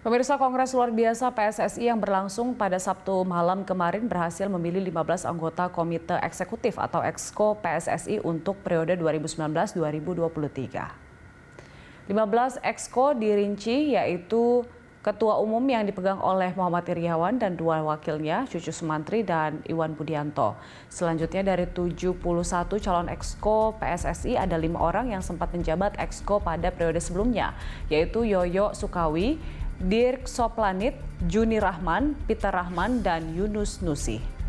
Pemirsa Kongres Luar Biasa PSSI yang berlangsung pada Sabtu malam kemarin berhasil memilih 15 anggota Komite Eksekutif atau Exco PSSI untuk periode 2019-2023. 15 Exco dirinci yaitu Ketua Umum yang dipegang oleh Muhammad Iriawan dan dua wakilnya, Cucu Sumantri dan Iwan Budianto. Selanjutnya dari 71 calon Exco PSSI ada lima orang yang sempat menjabat Exco pada periode sebelumnya, yaitu Yoyo Sukawi, Dirk Soplanit, Juni Rahman, Peter Rahman, dan Yunus Nusi.